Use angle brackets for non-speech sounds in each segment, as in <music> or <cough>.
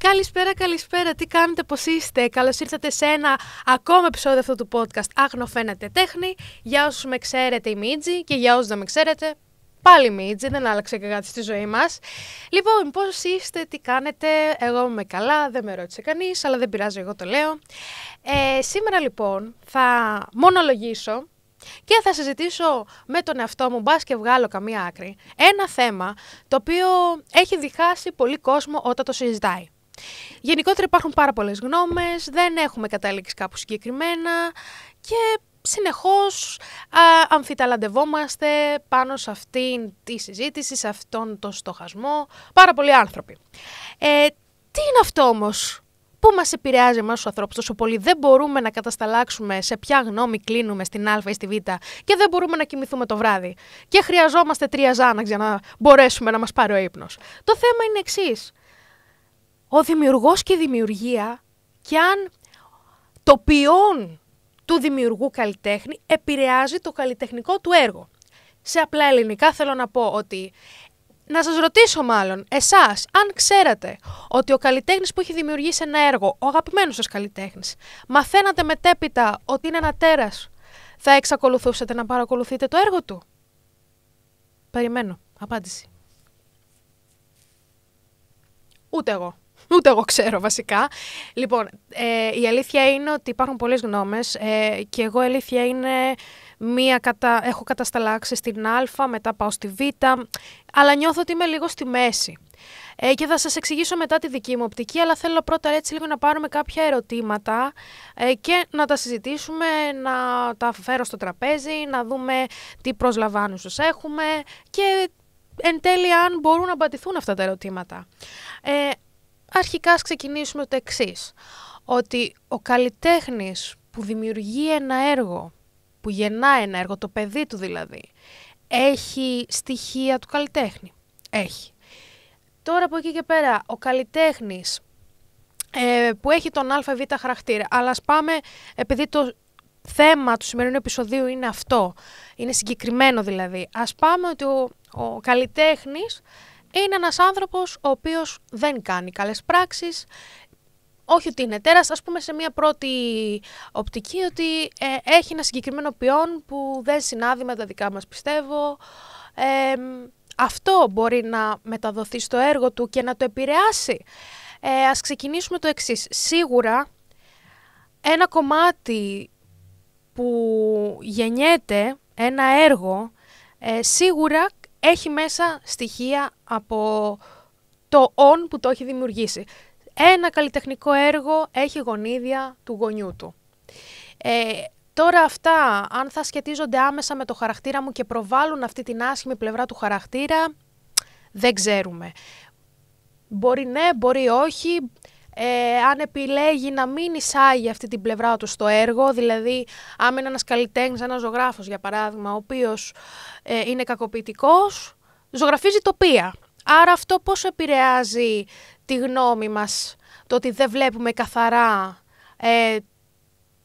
Καλησπέρα, καλησπέρα. Τι κάνετε, πώς είστε. Καλώς ήρθατε σε ένα ακόμα επεισόδιο αυτού του podcast. Άγνο φαίνεται τέχνη. Για όσους με ξέρετε, η Μίτζη και για όσους δεν με ξέρετε, πάλι Μίτζη. Δεν άλλαξε και κάτι στη ζωή μας. Λοιπόν, πώς είστε, τι κάνετε. Εγώ είμαι καλά, δεν με ρώτησε κανείς, αλλά δεν πειράζει, εγώ το λέω. Ε, σήμερα λοιπόν θα μονολογήσω και θα συζητήσω με τον εαυτό μου, μπας και βγάλω καμία άκρη, ένα θέμα το οποίο έχει διχάσει πολύ κόσμο όταν το συζητάει. Γενικότερα υπάρχουν πάρα πολλές γνώμες, δεν έχουμε κατάληξει κάπου συγκεκριμένα και συνεχώς α, αμφιταλαντευόμαστε πάνω σε αυτήν τη συζήτηση, σε αυτόν τον στοχασμό, πάρα πολλοί άνθρωποι. Ε, τι είναι αυτό όμως Πού μας επηρεάζει εμάς τους ανθρώπους τόσο πολύ, δεν μπορούμε να κατασταλάξουμε σε ποια γνώμη κλείνουμε στην Α ή στη Β και δεν μπορούμε να κοιμηθούμε το βράδυ. Και χρειαζόμαστε τρία ζάναξ για να μπορέσουμε να μας πάρει ο ύπνος. Το θέμα είναι εξής. Ο δημιουργός και η δημιουργία, και αν το ποιόν του δημιουργού καλλιτέχνη επηρεάζει το καλλιτεχνικό του έργο. Σε απλά ελληνικά θέλω να πω ότι να σας ρωτήσω μάλλον, εσάς, αν ξέρατε ότι ο καλλιτέχνης που έχει δημιουργήσει ένα έργο, ο αγαπημένος σας καλλιτέχνης, μαθαίνατε μετέπειτα ότι είναι ένα τέρας, θα εξακολουθούσατε να παρακολουθείτε το έργο του. Περιμένω. Απάντηση. Ούτε εγώ. <laughs> Ούτε εγώ ξέρω βασικά. Λοιπόν, ε, η αλήθεια είναι ότι υπάρχουν πολλές γνώμες ε, και εγώ η αλήθεια είναι μία κατα... έχω κατασταλάξει στην Α, μετά πάω στη Β, αλλά νιώθω ότι είμαι λίγο στη μέση. Ε, και θα σας εξηγήσω μετά τη δική μου οπτική, αλλά θέλω πρώτα έτσι λίγο να πάρουμε κάποια ερωτήματα ε, και να τα συζητήσουμε, να τα φέρω στο τραπέζι, να δούμε τι προσλαμβάνουσες έχουμε και εν τέλει αν μπορούν να απαντηθούν αυτά τα ερωτήματα. Ε, αρχικά ας ξεκινήσουμε το εξής. ότι ο καλλιτέχνης που δημιουργεί ένα έργο που γεννά ένα έργο, το παιδί του δηλαδή, έχει στοιχεία του καλλιτέχνη. Έχει. Τώρα από εκεί και πέρα, ο καλλιτέχνης ε, που έχει τον ΑΒ χαρακτήρα, αλλά ας πάμε, επειδή το θέμα του σημερινού επεισοδίου είναι αυτό, είναι συγκεκριμένο δηλαδή, ας πάμε ότι ο, ο καλλιτέχνης είναι ένας άνθρωπος ο οποίος δεν κάνει καλές πράξεις, όχι ότι είναι τέρας, ας πούμε σε μια πρώτη οπτική ότι ε, έχει ένα συγκεκριμένο ποιόν που δεν συνάδει με τα δικά μας πιστεύω. αυτό μπορεί να μεταδοθεί στο έργο του και να το επηρεάσει. Ε, ας ξεκινήσουμε το εξής. Σίγουρα ένα κομμάτι που γεννιέται, ένα έργο, ε, σίγουρα έχει μέσα στοιχεία από το «ον» που το έχει δημιουργήσει ένα καλλιτεχνικό έργο έχει γονίδια του γονιού του. Ε, Τώρα αυτά, αν θα σχετίζονται άμεσα με το χαρακτήρα μου και προβάλλουν αυτή την άσχημη πλευρά του χαρακτήρα, δεν ξέρουμε. Μπορεί ναι, μπορεί όχι. Ε, αν επιλέγει να μην εισάγει αυτή την πλευρά του στο έργο, δηλαδή αν είναι ένας καλλιτέχνης, ένας ζωγράφος για παράδειγμα, ο οποίος ε, είναι κακοποιητικός, ζωγραφίζει τοπία. Άρα αυτό πώς επηρεάζει τη γνώμη μας, το ότι δεν βλέπουμε καθαρά ε,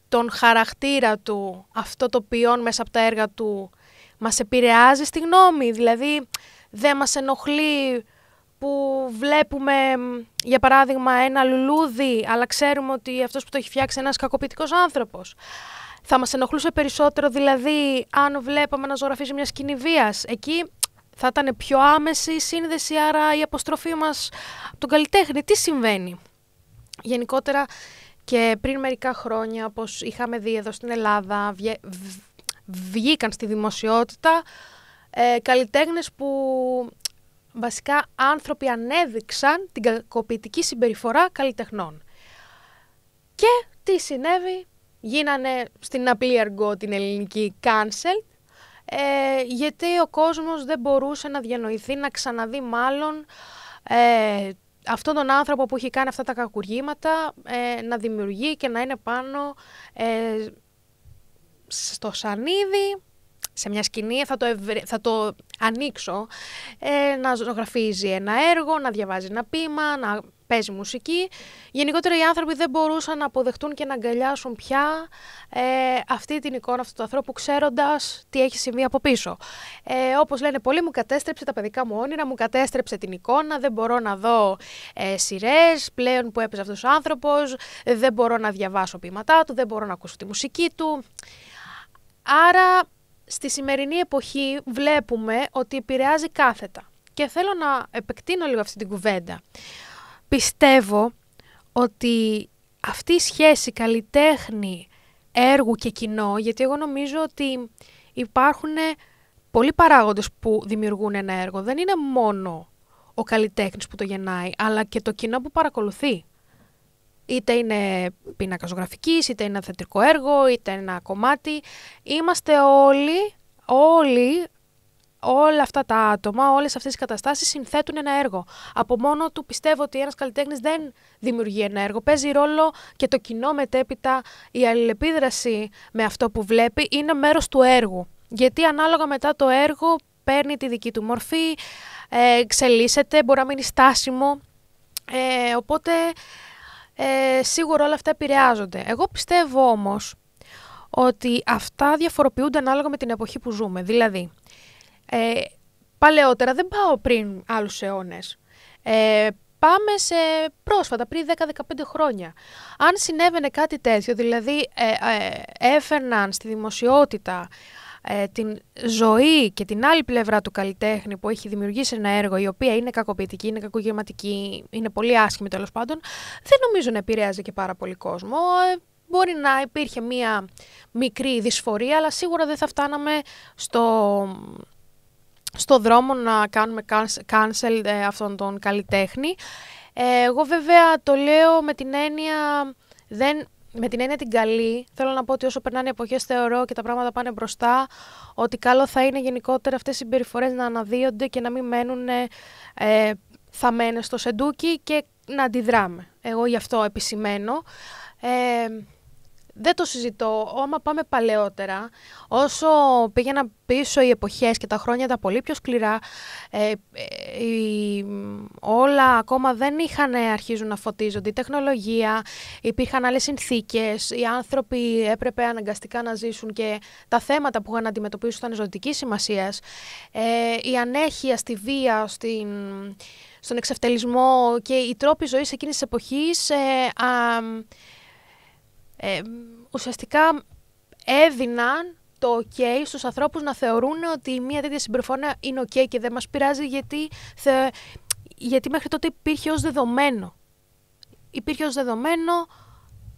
τον χαρακτήρα του, αυτό το ποιόν μέσα από τα έργα του, μας επηρεάζει στη γνώμη, δηλαδή δεν μας ενοχλεί που βλέπουμε, για παράδειγμα, ένα λουλούδι, αλλά ξέρουμε ότι αυτός που το έχει φτιάξει είναι ένας κακοποιητικός άνθρωπος. Θα μας ενοχλούσε περισσότερο, δηλαδή, αν βλέπαμε να ζωγραφίζει μια σκηνή βίας. Εκεί θα ήταν πιο άμεση η σύνδεση, άρα η αποστροφή μας τον καλλιτέχνη. Τι συμβαίνει. Γενικότερα και πριν μερικά χρόνια, όπως είχαμε δει εδώ στην Ελλάδα, βγήκαν στη δημοσιότητα ε, καλλιτέχνες που βασικά άνθρωποι ανέδειξαν την κακοποιητική συμπεριφορά καλλιτεχνών. Και τι συνέβη, γίνανε στην απλή αργό την ελληνική Κάνσελ ε, γιατί ο κόσμος δεν μπορούσε να διανοηθεί, να ξαναδεί μάλλον ε, αυτόν τον άνθρωπο που έχει κάνει αυτά τα κακουργήματα ε, να δημιουργεί και να είναι πάνω ε, στο σανίδι, σε μια σκηνή, θα το, ανοίξω, ε, να ζωγραφίζει ένα έργο, να διαβάζει ένα πειμα, να παίζει μουσική. Γενικότερα οι άνθρωποι δεν μπορούσαν να αποδεχτούν και να αγκαλιάσουν πια ε, αυτή την εικόνα αυτού του ανθρώπου, ξέροντας τι έχει συμβεί από πίσω. Ε, Όπως λένε πολλοί, μου κατέστρεψε τα παιδικά μου όνειρα, μου κατέστρεψε την εικόνα, δεν μπορώ να δω ε, σειρές πλέον που έπαιζε αυτός ο άνθρωπος, δεν μπορώ να διαβάσω ποίηματά του, δεν μπορώ να ακούσω τη μουσική του. Άρα στη σημερινή εποχή βλέπουμε ότι επηρεάζει κάθετα. Και θέλω να επεκτείνω λίγο αυτή την κουβέντα πιστεύω ότι αυτή η σχέση καλλιτέχνη, έργου και κοινό, γιατί εγώ νομίζω ότι υπάρχουν πολλοί παράγοντες που δημιουργούν ένα έργο. Δεν είναι μόνο ο καλλιτέχνης που το γεννάει, αλλά και το κοινό που παρακολουθεί. Είτε είναι πίνακας ζωγραφικής, είτε είναι ένα θεατρικό έργο, είτε ένα κομμάτι. Είμαστε όλοι, όλοι όλα αυτά τα άτομα, όλες αυτές οι καταστάσεις συνθέτουν ένα έργο. Από μόνο του πιστεύω ότι ένας καλλιτέχνης δεν δημιουργεί ένα έργο. Παίζει ρόλο και το κοινό μετέπειτα, η αλληλεπίδραση με αυτό που βλέπει είναι μέρος του έργου. Γιατί ανάλογα μετά το έργο παίρνει τη δική του μορφή, ε, εξελίσσεται, μπορεί να μείνει στάσιμο. Ε, οπότε ε, σίγουρα όλα αυτά επηρεάζονται. Εγώ πιστεύω όμως ότι αυτά διαφοροποιούνται ανάλογα με την εποχή που ζούμε. Δηλαδή, ε, παλαιότερα δεν πάω πριν άλλους αιώνες. Ε, πάμε σε πρόσφατα, πριν 10-15 χρόνια. Αν συνέβαινε κάτι τέτοιο, δηλαδή ε, ε έφερναν στη δημοσιότητα ε, την ζωή και την άλλη πλευρά του καλλιτέχνη που έχει δημιουργήσει ένα έργο, η οποία είναι κακοποιητική, είναι κακογερματική είναι πολύ άσχημη τέλος πάντων, δεν νομίζω να επηρέαζε και πάρα πολύ κόσμο. Ε, μπορεί να υπήρχε μία μικρή δυσφορία, αλλά σίγουρα δεν θα φτάναμε στο, στο δρόμο να κάνουμε cancel ε, αυτόν τον καλλιτέχνη. Ε, εγώ βέβαια το λέω με την έννοια, δεν, με την έννοια την καλή, θέλω να πω ότι όσο περνάνε οι εποχές θεωρώ και τα πράγματα πάνε μπροστά, ότι καλό θα είναι γενικότερα αυτές οι συμπεριφορές να αναδύονται και να μην μένουν ε, στο σεντούκι και να αντιδράμε. Εγώ γι' αυτό επισημαίνω. Ε, δεν το συζητώ. Άμα πάμε παλαιότερα, όσο πήγαινα πίσω οι εποχές και τα χρόνια τα πολύ πιο σκληρά, ε, ε, όλα ακόμα δεν είχαν αρχίζουν να φωτίζονται. Η τεχνολογία, υπήρχαν άλλες συνθήκες, οι άνθρωποι έπρεπε αναγκαστικά να ζήσουν και τα θέματα που είχαν να αντιμετωπίσουν ήταν ζωτικής σημασίας. Ε, η ανέχεια στη βία, στην, στον εξευτελισμό και οι τρόποι ζωής εκείνης της εποχής... Ε, ε, ουσιαστικά έδιναν το ok στους ανθρώπους να θεωρούν ότι μια τέτοια συμπεριφορά είναι ok και δεν μας πειράζει γιατί, θε, γιατί μέχρι τότε υπήρχε ως δεδομένο. Υπήρχε ως δεδομένο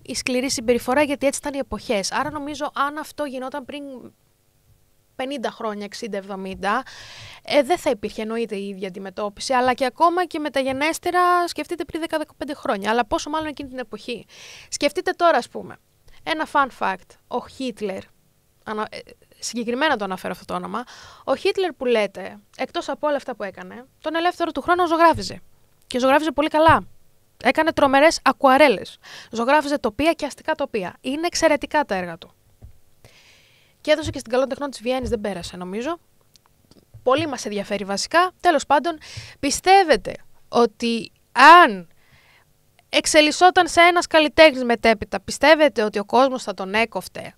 η σκληρή συμπεριφορά γιατί έτσι ήταν οι εποχές. Άρα νομίζω αν αυτό γινόταν πριν 50 χρόνια, 60-70, ε, δεν θα υπήρχε εννοείται η ίδια αντιμετώπιση, αλλά και ακόμα και μεταγενέστερα σκεφτείτε πριν 15 χρόνια, αλλά πόσο μάλλον εκείνη την εποχή. Σκεφτείτε τώρα, ας πούμε, ένα fun fact, ο Χίτλερ, ε, συγκεκριμένα το αναφέρω αυτό το όνομα, ο Χίτλερ που λέτε, εκτός από όλα αυτά που έκανε, τον ελεύθερο του χρόνο ζωγράφιζε. Και ζωγράφιζε πολύ καλά. Έκανε τρομερές ακουαρέλες. Ζωγράφιζε τοπία και αστικά τοπία. Είναι εξαιρετικά τα έργα του και έδωσε και στην καλών τεχνών της Βιέννης, δεν πέρασε νομίζω. Πολύ μας ενδιαφέρει βασικά. Τέλος πάντων, πιστεύετε ότι αν εξελισσόταν σε ένας καλλιτέχνης μετέπειτα, πιστεύετε ότι ο κόσμος θα τον έκοφτε.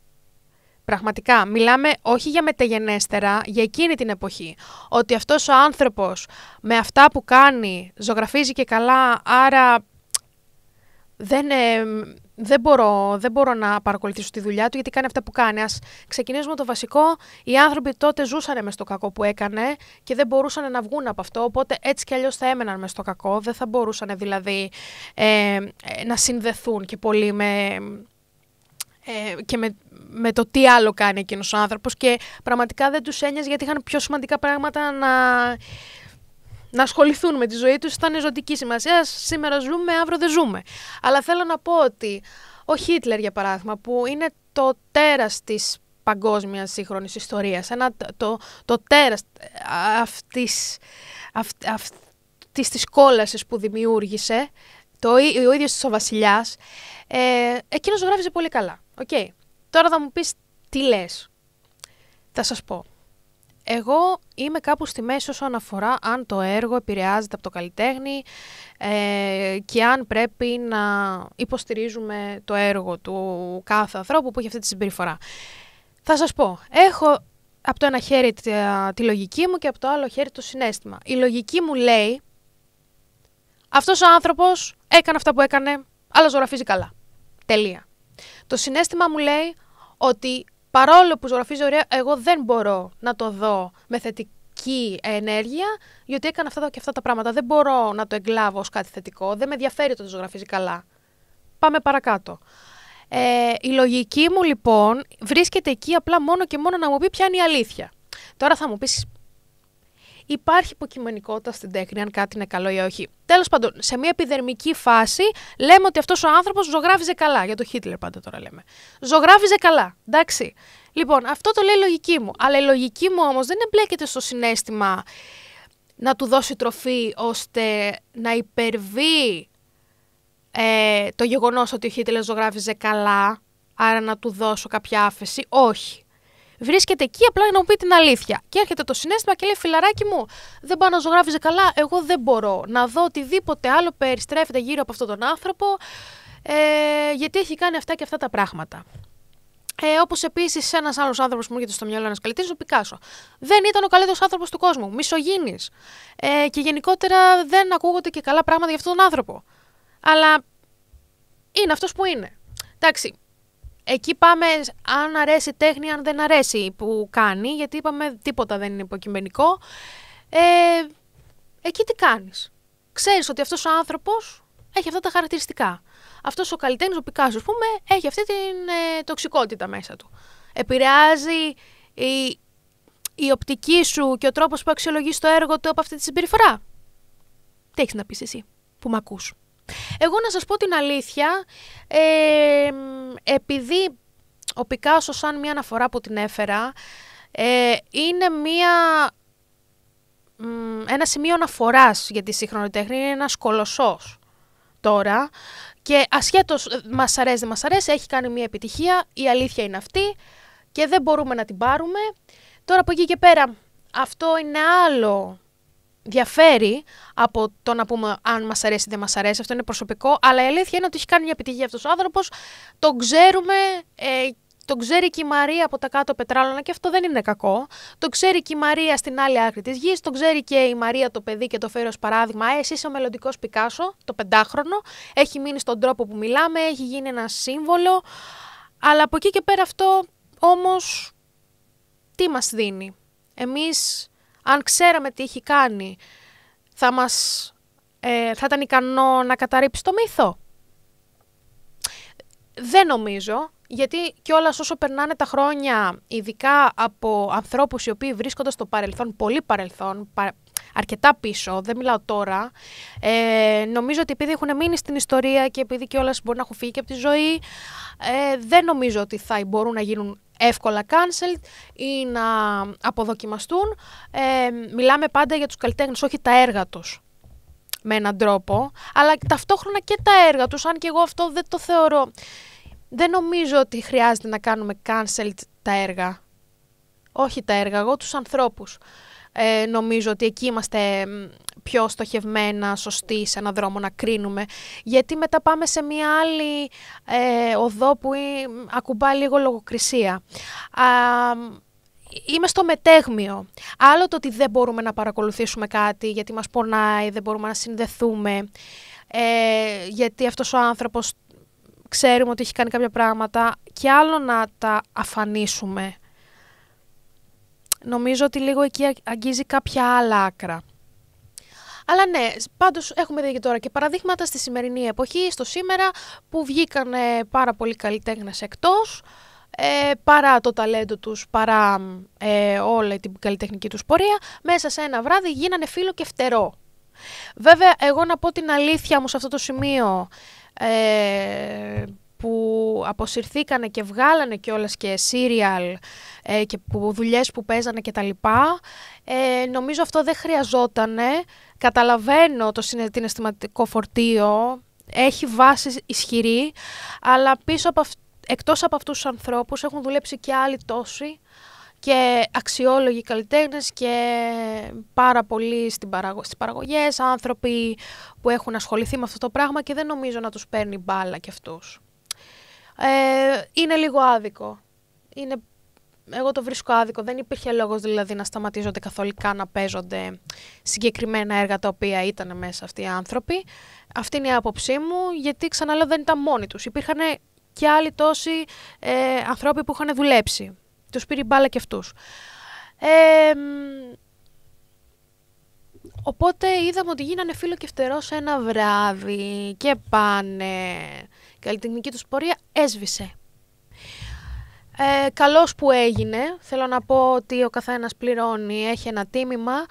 Πραγματικά, μιλάμε όχι για μετεγενέστερα, για εκείνη την εποχή. Ότι αυτός ο άνθρωπος με αυτά που κάνει ζωγραφίζει και καλά, άρα δεν, δεν μπορώ, δεν μπορώ να παρακολουθήσω τη δουλειά του γιατί κάνει αυτά που κάνει. Ας ξεκινήσουμε το βασικό. Οι άνθρωποι τότε ζούσαν μες στο κακό που έκανε και δεν μπορούσαν να βγουν από αυτό. Οπότε έτσι κι αλλιώς θα έμεναν μες στο κακό. Δεν θα μπορούσαν δηλαδή ε, ε, να συνδεθούν και πολύ με, ε, και με, με το τι άλλο κάνει εκείνος ο άνθρωπος. Και πραγματικά δεν τους ένιωσε γιατί είχαν πιο σημαντικά πράγματα να, να ασχοληθούν με τη ζωή τους ήταν ζωτική σημασία. Σήμερα ζούμε, αύριο δεν ζούμε. Αλλά θέλω να πω ότι ο Χίτλερ, για παράδειγμα, που είναι το τέρας της παγκόσμιας σύγχρονης ιστορίας, ένα, το, το, τέρας ε, αυτής, της που δημιούργησε, το, ο ίδιος ο Βασιλιάς, ε, εκείνος ζωγράφιζε πολύ καλά. Okay. Τώρα θα μου πεις τι λες. Θα σας πω. Εγώ είμαι κάπου στη μέση όσο αναφορά αν το έργο επηρεάζεται από το καλλιτέχνη ε, και αν πρέπει να υποστηρίζουμε το έργο του κάθε ανθρώπου που έχει αυτή τη συμπεριφορά. Θα σας πω, έχω από το ένα χέρι τη, τη λογική μου και από το άλλο χέρι το συνέστημα. Η λογική μου λέει, αυτός ο άνθρωπος έκανε αυτά που έκανε, αλλά ζωγραφίζει καλά. Τελεία. Το συνέστημα μου λέει ότι παρόλο που ζωγραφίζει ωραία, εγώ δεν μπορώ να το δω με θετική ενέργεια, γιατί έκανα αυτά και αυτά τα πράγματα. Δεν μπορώ να το εγκλάβω ως κάτι θετικό. Δεν με ενδιαφέρει το ότι ζωγραφίζει καλά. Πάμε παρακάτω. Ε, η λογική μου λοιπόν βρίσκεται εκεί απλά μόνο και μόνο να μου πει ποια είναι η αλήθεια. Τώρα θα μου πεις υπάρχει υποκειμενικότητα στην τέχνη, αν κάτι είναι καλό ή όχι. Τέλος πάντων, σε μια επιδερμική φάση λέμε ότι αυτός ο άνθρωπος ζωγράφιζε καλά. Για τον Χίτλερ πάντα τώρα λέμε. Ζωγράφιζε καλά. Εντάξει. Λοιπόν, αυτό το λέει η λογική μου. Αλλά η λογική μου όμως δεν εμπλέκεται στο συνέστημα να του δώσει τροφή ώστε να υπερβεί ε, το γεγονός ότι ο Χίτλερ ζωγράφιζε καλά, άρα να του δώσω κάποια άφεση. Όχι βρίσκεται εκεί απλά για να μου πει την αλήθεια. Και έρχεται το συνέστημα και λέει: Φιλαράκι μου, δεν πάω να ζωγράφιζε καλά. Εγώ δεν μπορώ να δω οτιδήποτε άλλο περιστρέφεται γύρω από αυτόν τον άνθρωπο, ε, γιατί έχει κάνει αυτά και αυτά τα πράγματα. Ε, Όπως επίσης ένας άλλος άνθρωπος που μου έρχεται στο μυαλό, ένας καλλιτή, ο Πικάσο. Δεν ήταν ο καλύτερος άνθρωπος του κόσμου. Μισογίνη. Ε, και γενικότερα δεν ακούγονται και καλά πράγματα για αυτόν τον άνθρωπο. Αλλά είναι αυτός που είναι. Εντάξει, Εκεί πάμε αν αρέσει τέχνη, αν δεν αρέσει που κάνει, γιατί είπαμε τίποτα δεν είναι υποκειμενικό. Ε, εκεί τι κάνεις. Ξέρεις ότι αυτός ο άνθρωπος έχει αυτά τα χαρακτηριστικά. Αυτός ο καλλιτέχνης, ο Πικάσος, πούμε, έχει αυτή την ε, τοξικότητα μέσα του. Επηρεάζει η, η οπτική σου και ο τρόπος που αξιολογείς το έργο του από αυτή τη συμπεριφορά. Τι έχεις να πεις εσύ που με ακούς. Εγώ να σας πω την αλήθεια, ε, επειδή ο Πικάσο σαν μια αναφορά που την έφερα, ε, είναι μια ένα σημείο αναφοράς για τη σύγχρονη τέχνη, είναι ένας κολοσσός τώρα και ασχέτως μας αρέσει δεν μας αρέσει, έχει κάνει μια επιτυχία, η αλήθεια είναι αυτή και δεν μπορούμε να την πάρουμε. Τώρα από εκεί και πέρα αυτό είναι άλλο διαφέρει από το να πούμε αν μας αρέσει ή δεν μας αρέσει. Αυτό είναι προσωπικό. Αλλά η αλήθεια είναι ότι έχει κάνει μια επιτυχία αυτός ο άνθρωπος. Το ξέρουμε. Ε, το ξέρει και η Μαρία από τα κάτω πετράλωνα και αυτό δεν είναι κακό. Το ξέρει και η Μαρία στην άλλη άκρη της γης. Το ξέρει και η Μαρία το παιδί και το φέρει ως παράδειγμα. Ε, εσύ είσαι ο μελλοντικός Πικάσο, το πεντάχρονο. Έχει μείνει στον τρόπο που μιλάμε, έχει γίνει ένα σύμβολο. Αλλά από εκεί και πέρα αυτό όμως τι μας δίνει. Εμείς αν ξέραμε τι έχει κάνει, θα, μας, ε, θα ήταν ικανό να καταρρύψει το μύθο. Δεν νομίζω, γιατί όλα όσο περνάνε τα χρόνια, ειδικά από ανθρώπους οι οποίοι βρίσκονται στο παρελθόν, πολύ παρελθόν, αρκετά πίσω, δεν μιλάω τώρα, ε, νομίζω ότι επειδή έχουν μείνει στην ιστορία και επειδή κιόλας μπορεί να έχουν φύγει και από τη ζωή, ε, δεν νομίζω ότι θα μπορούν να γίνουν εύκολα cancelled ή να αποδοκιμαστούν. Ε, μιλάμε πάντα για τους καλλιτέχνες, όχι τα έργα τους με έναν τρόπο, αλλά ταυτόχρονα και τα έργα τους, αν και εγώ αυτό δεν το θεωρώ. Δεν νομίζω ότι χρειάζεται να κάνουμε cancelled τα έργα. Όχι τα έργα, εγώ τους ανθρώπους. Ε, νομίζω ότι εκεί είμαστε πιο στοχευμένα, σωστή σε έναν δρόμο να κρίνουμε. Γιατί μετά πάμε σε μια άλλη ε, οδό που ακουμπά λίγο λογοκρισία. είμαι στο μετέγμιο. Άλλο το ότι δεν μπορούμε να παρακολουθήσουμε κάτι γιατί μας πονάει, δεν μπορούμε να συνδεθούμε, ε, γιατί αυτός ο άνθρωπος ξέρουμε ότι έχει κάνει κάποια πράγματα και άλλο να τα αφανίσουμε. Νομίζω ότι λίγο εκεί αγγίζει κάποια άλλα άκρα. Αλλά ναι, πάντως έχουμε δει και τώρα και παραδείγματα στη σημερινή εποχή, στο σήμερα, που βγήκαν ε, πάρα πολλοί καλλιτέχνες εκτός. Ε, παρά το ταλέντο τους, παρά ε, όλη την καλλιτεχνική τους πορεία, μέσα σε ένα βράδυ γίνανε φίλο και φτερό. Βέβαια, εγώ να πω την αλήθεια μου σε αυτό το σημείο, ε, που αποσυρθήκανε και βγάλανε και όλες και σύριαλ ε, και που, που παίζανε και τα λοιπά, ε, νομίζω αυτό δεν χρειαζότανε Καταλαβαίνω το, συναισθηματικό φορτίο, έχει βάση ισχυρή, αλλά πίσω από εκτός από αυτούς τους ανθρώπους έχουν δουλέψει και άλλοι τόσοι και αξιόλογοι καλλιτέχνες και πάρα πολλοί στην παραγω... στις παραγωγές, άνθρωποι που έχουν ασχοληθεί με αυτό το πράγμα και δεν νομίζω να τους παίρνει μπάλα κι αυτούς. Ε, είναι λίγο άδικο. Είναι εγώ το βρίσκω άδικο. Δεν υπήρχε λόγος δηλαδή να σταματίζονται καθολικά να παίζονται συγκεκριμένα έργα τα οποία ήταν μέσα αυτοί οι άνθρωποι. Αυτή είναι η άποψή μου, γιατί ξαναλέω δεν ήταν μόνοι τους. Υπήρχαν και άλλοι τόσοι ε, ανθρώποι που είχαν δουλέψει. Τους πήρε μπάλα και αυτούς. οπότε είδαμε ότι γίνανε φίλο και φτερός σε ένα βράδυ και πάνε. η καλλιτεχνική τους πορεία έσβησε ε, καλώς που έγινε. Θέλω να πω ότι ο καθένας πληρώνει, έχει ένα τίμημα,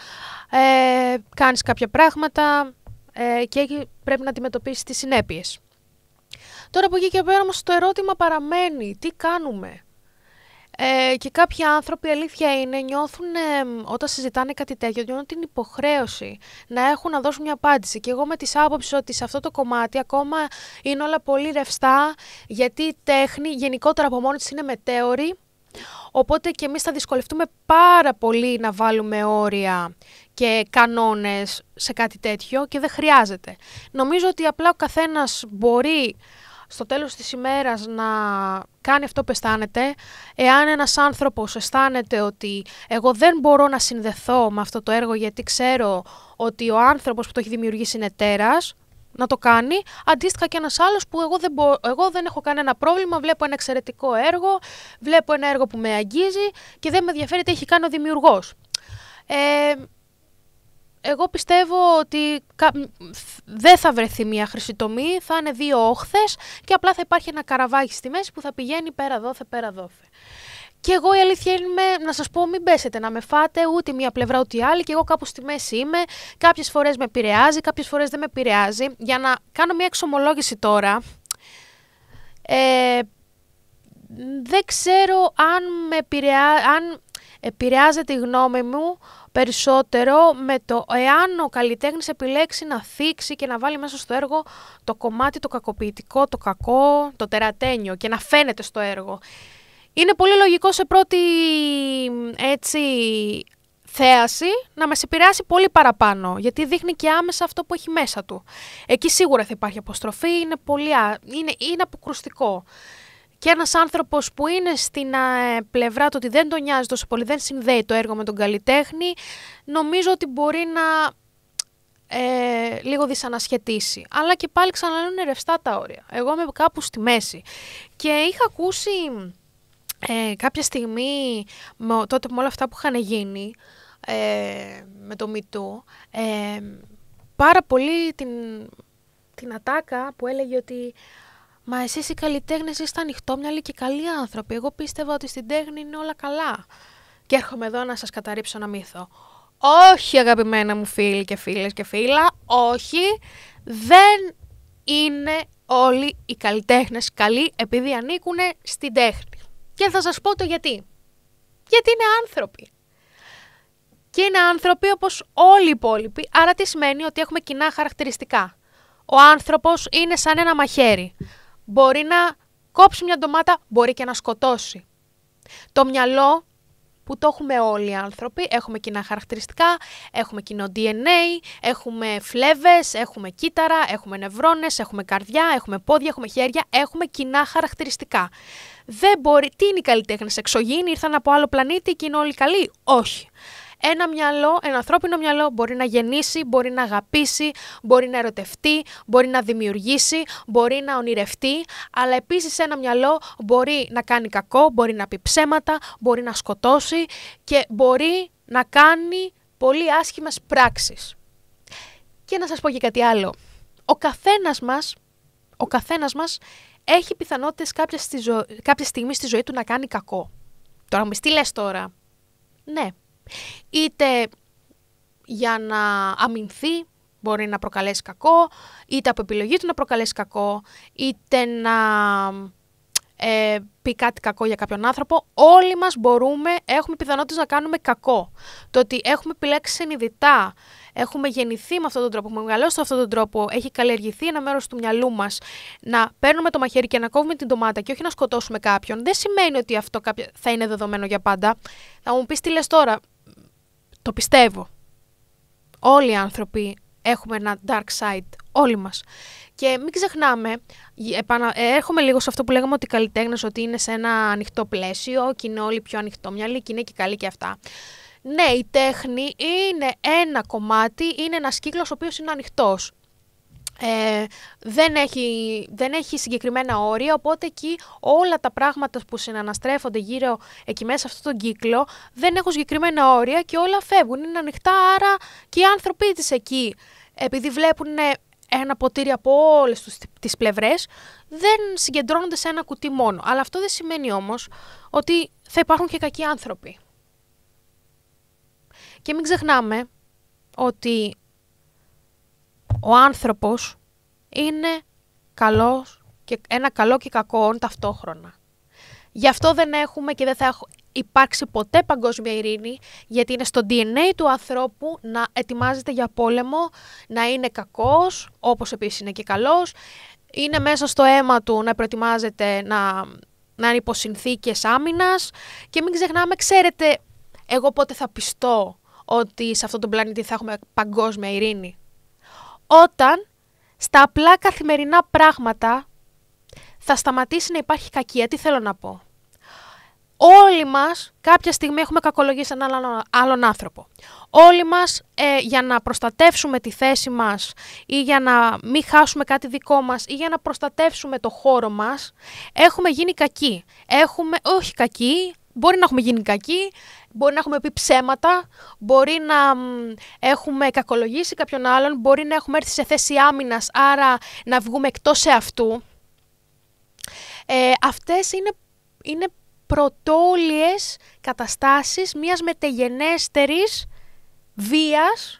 ε, κάνεις κάποια πράγματα ε, και πρέπει να αντιμετωπίσεις τις συνέπειες. Τώρα από εκεί και πέρα όμως το ερώτημα παραμένει, τι κάνουμε. Ε, και κάποιοι άνθρωποι, αλήθεια είναι, νιώθουν όταν συζητάνε κάτι τέτοιο, νιώθουν την υποχρέωση να έχουν να δώσουν μια απάντηση. Και εγώ με τις άποψη ότι σε αυτό το κομμάτι ακόμα είναι όλα πολύ ρευστά, γιατί η τέχνη γενικότερα από μόνη της είναι μετέωρη, Οπότε και εμείς θα δυσκολευτούμε πάρα πολύ να βάλουμε όρια και κανόνες σε κάτι τέτοιο και δεν χρειάζεται. Νομίζω ότι απλά ο καθένας μπορεί στο τέλος της ημέρας να κάνει αυτό που αισθάνεται. Εάν ένας άνθρωπος αισθάνεται ότι εγώ δεν μπορώ να συνδεθώ με αυτό το έργο γιατί ξέρω ότι ο άνθρωπος που το έχει δημιουργήσει είναι τέρας, να το κάνει. Αντίστοιχα και ένας άλλος που εγώ δεν, μπο... εγώ δεν έχω κανένα πρόβλημα, βλέπω ένα εξαιρετικό έργο, βλέπω ένα έργο που με αγγίζει και δεν με ενδιαφέρει τι έχει κάνει ο δημιουργός. Ε, εγώ πιστεύω ότι δεν θα βρεθεί μια χρυσή τομή, θα είναι δύο όχθες και απλά θα υπάρχει ένα καραβάκι στη μέση που θα πηγαίνει πέρα δόθε, πέρα δόθε. Και εγώ η αλήθεια είναι, να σας πω, μην πέσετε να με φάτε ούτε μία πλευρά ούτε η άλλη και εγώ κάπου στη μέση είμαι. Κάποιες φορές με επηρεάζει, κάποιες φορές δεν με επηρεάζει. Για να κάνω μία εξομολόγηση τώρα, ε, δεν ξέρω αν, με αν επηρεάζεται η γνώμη μου περισσότερο με το εάν ο καλλιτέχνης επιλέξει να θίξει και να βάλει μέσα στο έργο το κομμάτι το κακοποιητικό, το κακό, το τερατένιο και να φαίνεται στο έργο. Είναι πολύ λογικό σε πρώτη έτσι, θέαση να μας επηρεάσει πολύ παραπάνω, γιατί δείχνει και άμεσα αυτό που έχει μέσα του. Εκεί σίγουρα θα υπάρχει αποστροφή, είναι, πολύ, είναι, είναι αποκρουστικό και ένας άνθρωπος που είναι στην ε, πλευρά του ότι δεν τον νοιάζει τόσο πολύ, δεν συνδέει το έργο με τον καλλιτέχνη, νομίζω ότι μπορεί να ε, λίγο δυσανασχετήσει. Αλλά και πάλι ξαναλύνουν ρευστά τα όρια. Εγώ είμαι κάπου στη μέση. Και είχα ακούσει ε, κάποια στιγμή, με, τότε με όλα αυτά που είχαν γίνει, ε, με το μητού, ε, πάρα πολύ την, την ατάκα που έλεγε ότι Μα εσείς οι καλλιτέχνες είστε ανοιχτόμυαλοι και καλοί άνθρωποι. Εγώ πίστευα ότι στην τέχνη είναι όλα καλά. Και έρχομαι εδώ να σας καταρρύψω ένα μύθο. Όχι, αγαπημένα μου φίλοι και φίλες και φίλα, όχι, δεν είναι όλοι οι καλλιτέχνες καλοί επειδή ανήκουν στην τέχνη. Και θα σας πω το γιατί. Γιατί είναι άνθρωποι. Και είναι άνθρωποι όπως όλοι οι υπόλοιποι, άρα τι σημαίνει ότι έχουμε κοινά χαρακτηριστικά. Ο άνθρωπος είναι σαν ένα μαχαίρι μπορεί να κόψει μια ντομάτα, μπορεί και να σκοτώσει. Το μυαλό που το έχουμε όλοι οι άνθρωποι, έχουμε κοινά χαρακτηριστικά, έχουμε κοινό DNA, έχουμε φλέβες, έχουμε κύτταρα, έχουμε νευρώνες, έχουμε καρδιά, έχουμε πόδια, έχουμε χέρια, έχουμε κοινά χαρακτηριστικά. Δεν μπορεί, τι είναι οι καλλιτέχνε, εξωγήινοι, ήρθαν από άλλο πλανήτη και είναι όλοι καλοί. Όχι ένα μυαλό, ένα ανθρώπινο μυαλό μπορεί να γεννήσει, μπορεί να αγαπήσει, μπορεί να ερωτευτεί, μπορεί να δημιουργήσει, μπορεί να ονειρευτεί, αλλά επίσης ένα μυαλό μπορεί να κάνει κακό, μπορεί να πει ψέματα, μπορεί να σκοτώσει και μπορεί να κάνει πολύ άσχημες πράξεις. Και να σας πω και κάτι άλλο. Ο καθένας μας, ο καθένας μας έχει πιθανότητες κάποια, στιγμή στη ζωή του να κάνει κακό. Τώρα μου τι λες τώρα. Ναι, είτε για να αμυνθεί, μπορεί να προκαλέσει κακό, είτε από επιλογή του να προκαλέσει κακό, είτε να ε, πει κάτι κακό για κάποιον άνθρωπο. Όλοι μας μπορούμε, έχουμε πιθανότητες να κάνουμε κακό. Το ότι έχουμε επιλέξει συνειδητά, έχουμε γεννηθεί με αυτόν τον τρόπο, έχουμε μεγαλώσει με αυτόν τον τρόπο, έχει καλλιεργηθεί ένα μέρος του μυαλού μας να παίρνουμε το μαχαίρι και να κόβουμε την ντομάτα και όχι να σκοτώσουμε κάποιον, δεν σημαίνει ότι αυτό θα είναι δεδομένο για πάντα. Θα μου πεις τι λες τώρα, το πιστεύω. Όλοι οι άνθρωποι έχουμε ένα dark side, όλοι μας. Και μην ξεχνάμε, επανα... Ε, έρχομαι λίγο σε αυτό που λέγαμε ότι οι καλλιτέχνες ότι είναι σε ένα ανοιχτό πλαίσιο και είναι όλοι πιο ανοιχτό μυαλί και είναι και καλοί και αυτά. Ναι, η τέχνη είναι ένα κομμάτι, είναι ένας κύκλος ο οποίος είναι ανοιχτός. Ε, δεν, έχει, δεν έχει συγκεκριμένα όρια, οπότε εκεί όλα τα πράγματα που συναναστρέφονται γύρω εκεί μέσα σε αυτόν τον κύκλο δεν έχουν συγκεκριμένα όρια και όλα φεύγουν, είναι ανοιχτά, άρα και οι άνθρωποι της εκεί, επειδή βλέπουν ένα ποτήρι από όλες τις πλευρές, δεν συγκεντρώνονται σε ένα κουτί μόνο. Αλλά αυτό δεν σημαίνει όμως ότι θα υπάρχουν και κακοί άνθρωποι. Και μην ξεχνάμε ότι ο άνθρωπος είναι καλός και ένα καλό και κακό ταυτόχρονα. Γι' αυτό δεν έχουμε και δεν θα υπάρξει ποτέ παγκόσμια ειρήνη, γιατί είναι στο DNA του ανθρώπου να ετοιμάζεται για πόλεμο, να είναι κακός, όπως επίσης είναι και καλός, είναι μέσα στο αίμα του να προετοιμάζεται να, να είναι υπό συνθήκες άμυνας και μην ξεχνάμε, ξέρετε, εγώ πότε θα πιστώ ότι σε αυτόν τον πλανήτη θα έχουμε παγκόσμια ειρήνη όταν στα απλά καθημερινά πράγματα θα σταματήσει να υπάρχει κακία. Τι θέλω να πω. Όλοι μας κάποια στιγμή έχουμε κακολογήσει έναν άλλον άνθρωπο. Όλοι μας ε, για να προστατεύσουμε τη θέση μας ή για να μην χάσουμε κάτι δικό μας ή για να προστατεύσουμε το χώρο μας έχουμε γίνει κακοί. Έχουμε, όχι κακοί, Μπορεί να έχουμε γίνει κακοί, μπορεί να έχουμε πει ψέματα, μπορεί να έχουμε κακολογήσει κάποιον άλλον, μπορεί να έχουμε έρθει σε θέση άμυνας, άρα να βγούμε εκτός σε αυτού. Ε, αυτές είναι, είναι πρωτόλιες καταστάσεις μιας μετεγενέστερης βίας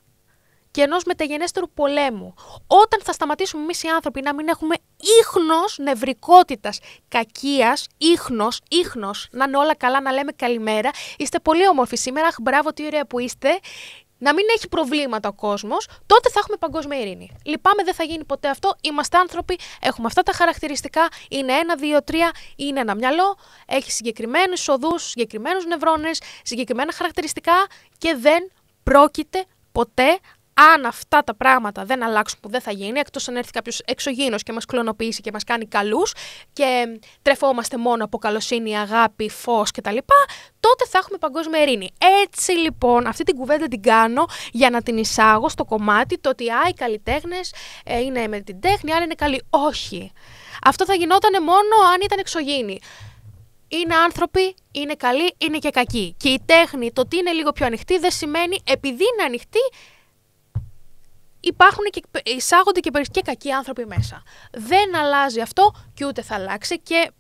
και ενός μεταγενέστερου πολέμου. Όταν θα σταματήσουμε εμείς οι άνθρωποι να μην έχουμε ίχνος νευρικότητας, κακίας, ίχνος, ίχνος, να είναι όλα καλά, να λέμε καλημέρα. Είστε πολύ όμορφοι σήμερα. Αχ, μπράβο, τι ωραία που είστε. Να μην έχει προβλήματα ο κόσμος, τότε θα έχουμε παγκόσμια ειρήνη. Λυπάμαι, δεν θα γίνει ποτέ αυτό. Είμαστε άνθρωποι, έχουμε αυτά τα χαρακτηριστικά. Είναι ένα, δύο, τρία, είναι ένα μυαλό. Έχει συγκεκριμένους οδούς, συγκεκριμένους νευρώνες, συγκεκριμένα χαρακτηριστικά και δεν πρόκειται ποτέ αν αυτά τα πράγματα δεν αλλάξουν, που δεν θα γίνει, εκτός αν έρθει κάποιος εξωγήινος και μας κλωνοποιήσει και μας κάνει καλούς και τρεφόμαστε μόνο από καλοσύνη, αγάπη, φως κτλ., τότε θα έχουμε παγκόσμια ειρήνη. Έτσι λοιπόν, αυτή την κουβέντα την κάνω για να την εισάγω στο κομμάτι το ότι α, οι καλλιτέχνες ε, είναι με την τέχνη, αν είναι καλοί. Όχι. Αυτό θα γινόταν μόνο αν ήταν εξωγήινοι. Είναι άνθρωποι, είναι καλοί, είναι και κακοί. Και η τέχνη, το ότι είναι λίγο πιο ανοιχτή, δεν σημαίνει επειδή είναι ανοιχτή, υπάρχουν και εισάγονται και, και κακοί άνθρωποι μέσα. Δεν αλλάζει αυτό και ούτε θα αλλάξει και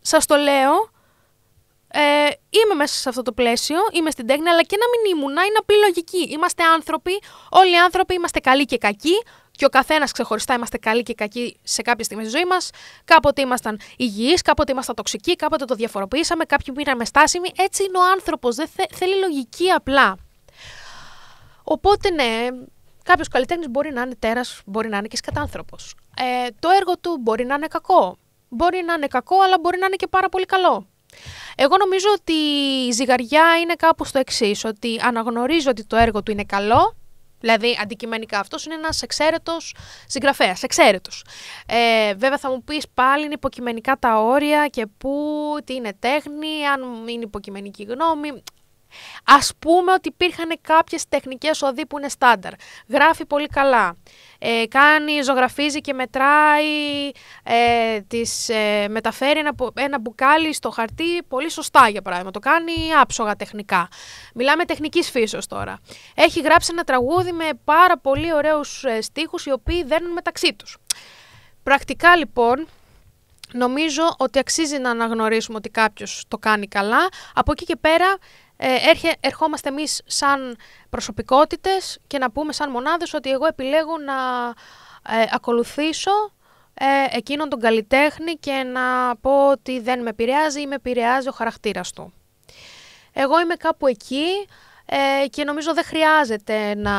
σας το λέω, ε, είμαι μέσα σε αυτό το πλαίσιο, είμαι στην τέχνη, αλλά και να μην ήμουν, είναι απλή λογική. Είμαστε άνθρωποι, όλοι οι άνθρωποι είμαστε καλοί και κακοί και ο καθένας ξεχωριστά είμαστε καλοί και κακοί σε κάποια στιγμή στη ζωή μας. Κάποτε ήμασταν υγιείς, κάποτε ήμασταν τοξικοί, κάποτε το διαφοροποιήσαμε, κάποιοι μείναμε στάσιμοι. Έτσι είναι ο άνθρωπος, δεν θέλει λογική απλά. Οπότε ναι, Κάποιος καλλιτέχνης μπορεί να είναι τέρας, μπορεί να είναι και σκατάνθρωπος. Ε, το έργο του μπορεί να είναι κακό. Μπορεί να είναι κακό, αλλά μπορεί να είναι και πάρα πολύ καλό. Εγώ νομίζω ότι η ζυγαριά είναι κάπου στο εξής, ότι αναγνωρίζω ότι το έργο του είναι καλό, δηλαδή αντικειμενικά αυτός είναι ένας εξαίρετος συγγραφέας, εξαίρετος. Ε, βέβαια θα μου πεις πάλι είναι υποκειμενικά τα όρια και πού, τι είναι τέχνη, αν είναι υποκειμενική γνώμη, Ας πούμε ότι υπήρχαν κάποιες τεχνικές οδοί που είναι στάνταρ. Γράφει πολύ καλά. Ε, κάνει, ζωγραφίζει και μετράει, ε, τις, ε, μεταφέρει ένα, ένα μπουκάλι στο χαρτί πολύ σωστά για παράδειγμα. Το κάνει άψογα τεχνικά. Μιλάμε τεχνικής φύσεως τώρα. Έχει γράψει ένα τραγούδι με πάρα πολύ ωραίους ε, στίχους οι οποίοι δένουν μεταξύ τους. Πρακτικά λοιπόν, νομίζω ότι αξίζει να αναγνωρίσουμε ότι κάποιος το κάνει καλά. Από εκεί και πέρα ε, έρχε, ερχόμαστε εμείς σαν προσωπικότητες και να πούμε σαν μονάδες ότι εγώ επιλέγω να ε, ακολουθήσω ε, εκείνον τον καλλιτέχνη και να πω ότι δεν με επηρεάζει ή με επηρεάζει ο χαρακτήρας του. Εγώ είμαι κάπου εκεί και νομίζω δεν χρειάζεται να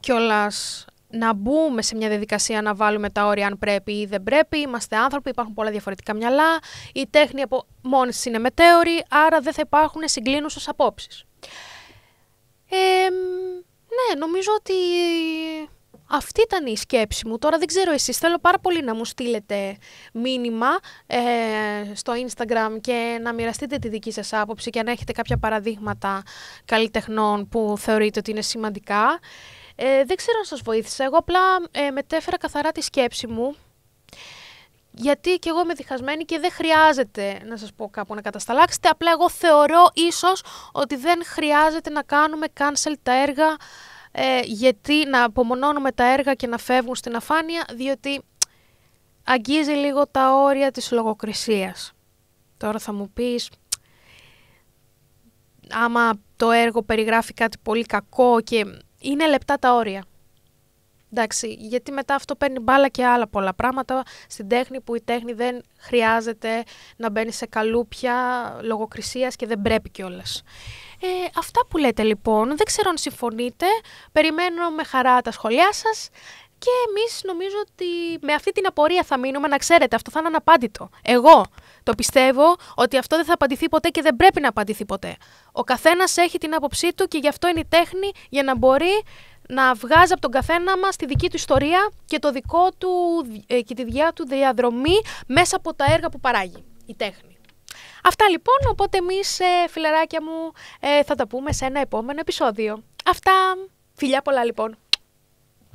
κιόλας να μπούμε σε μια διαδικασία να βάλουμε τα όρια αν πρέπει ή δεν πρέπει. Είμαστε άνθρωποι, υπάρχουν πολλά διαφορετικά μυαλά. Η τέχνη από μόνη της είναι μετέωρη, άρα δεν θα υπάρχουν συγκλίνουσες απόψεις. Ε, ναι, νομίζω ότι αυτή ήταν η σκέψη μου. Τώρα δεν ξέρω εσείς, θέλω πάρα πολύ να μου στείλετε μήνυμα ε, στο Instagram και να μοιραστείτε τη δική σας άποψη και να έχετε κάποια παραδείγματα καλλιτεχνών που θεωρείτε ότι είναι σημαντικά. Ε, δεν ξέρω αν σας βοήθησα. Εγώ απλά ε, μετέφερα καθαρά τη σκέψη μου. Γιατί και εγώ είμαι διχασμένη και δεν χρειάζεται να σας πω κάπου να κατασταλάξετε. Απλά εγώ θεωρώ ίσως ότι δεν χρειάζεται να κάνουμε cancel τα έργα ε, γιατί να απομονώνουμε τα έργα και να φεύγουν στην αφάνεια διότι αγγίζει λίγο τα όρια της λογοκρισίας. Τώρα θα μου πεις άμα το έργο περιγράφει κάτι πολύ κακό και είναι λεπτά τα όρια. Εντάξει, γιατί μετά αυτό παίρνει μπάλα και άλλα πολλά πράγματα στην τέχνη που η τέχνη δεν χρειάζεται να μπαίνει σε καλούπια λογοκρισίας και δεν πρέπει κιόλας. Ε, αυτά που λέτε λοιπόν, δεν ξέρω αν συμφωνείτε, περιμένω με χαρά τα σχολιά σας, και εμείς νομίζω ότι με αυτή την απορία θα μείνουμε. Να ξέρετε, αυτό θα είναι αναπάντητο. Εγώ το πιστεύω ότι αυτό δεν θα απαντηθεί ποτέ και δεν πρέπει να απαντηθεί ποτέ. Ο καθένας έχει την άποψή του και γι' αυτό είναι η τέχνη για να μπορεί να βγάζει από τον καθένα μας τη δική του ιστορία και, το δικό του, ε, και τη διά του διαδρομή μέσα από τα έργα που παράγει η τέχνη. Αυτά λοιπόν, οπότε εμείς ε, φιλαράκια μου ε, θα τα πούμε σε ένα επόμενο επεισόδιο. Αυτά, φιλιά πολλά λοιπόν.